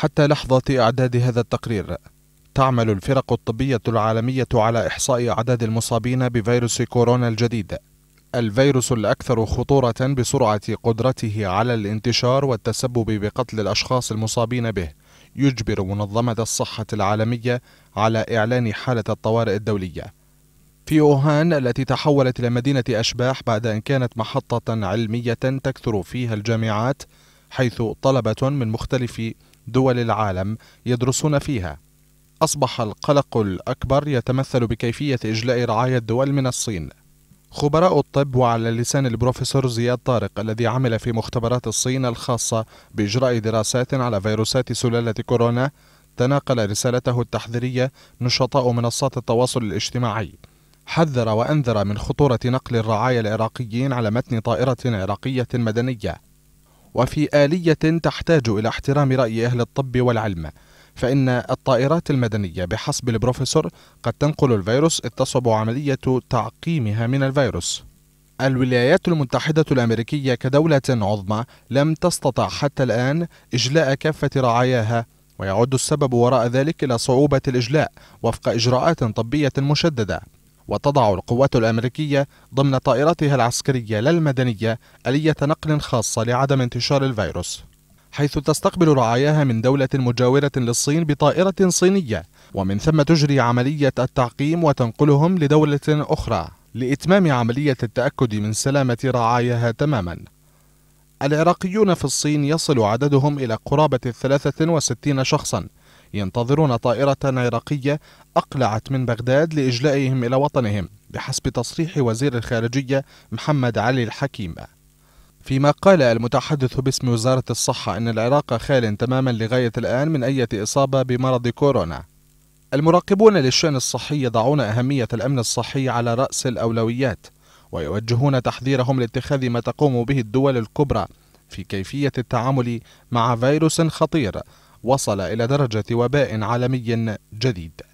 حتى لحظة إعداد هذا التقرير تعمل الفرق الطبية العالمية على إحصاء أعداد المصابين بفيروس كورونا الجديد الفيروس الأكثر خطورة بسرعة قدرته على الانتشار والتسبب بقتل الأشخاص المصابين به يجبر منظمة الصحة العالمية على إعلان حالة الطوارئ الدولية في أوهان التي تحولت إلى مدينة أشباح بعد أن كانت محطة علمية تكثر فيها الجامعات حيث طلبة من مختلف دول العالم يدرسون فيها أصبح القلق الأكبر يتمثل بكيفية إجلاء رعاية الدول من الصين خبراء الطب وعلى لسان البروفيسور زياد طارق الذي عمل في مختبرات الصين الخاصة بإجراء دراسات على فيروسات سلالة كورونا تناقل رسالته التحذيرية نشطاء منصات التواصل الاجتماعي حذر وأنذر من خطورة نقل الرعايا العراقيين على متن طائرة عراقية مدنية وفي آلية تحتاج إلى احترام رأي أهل الطب والعلم فإن الطائرات المدنية بحسب البروفيسور قد تنقل الفيروس إذ تصعب عملية تعقيمها من الفيروس الولايات المتحدة الأمريكية كدولة عظمى لم تستطع حتى الآن إجلاء كافة رعاياها ويعود السبب وراء ذلك إلى صعوبة الإجلاء وفق إجراءات طبية مشددة وتضع القوات الأمريكية ضمن طائراتها العسكرية لا المدنية آلية نقل خاصة لعدم انتشار الفيروس حيث تستقبل رعاياها من دولة مجاورة للصين بطائرة صينية ومن ثم تجري عملية التعقيم وتنقلهم لدولة أخرى لإتمام عملية التأكد من سلامة رعاياها تماما العراقيون في الصين يصل عددهم إلى قرابة 63 شخصا ينتظرون طائرة عراقية أقلعت من بغداد لإجلائهم إلى وطنهم بحسب تصريح وزير الخارجية محمد علي الحكيم فيما قال المتحدث باسم وزارة الصحة أن العراق خال تماما لغاية الآن من أي إصابة بمرض كورونا المراقبون للشأن الصحي يضعون أهمية الأمن الصحي على رأس الأولويات ويوجهون تحذيرهم لاتخاذ ما تقوم به الدول الكبرى في كيفية التعامل مع فيروس خطير وصل إلى درجة وباء عالمي جديد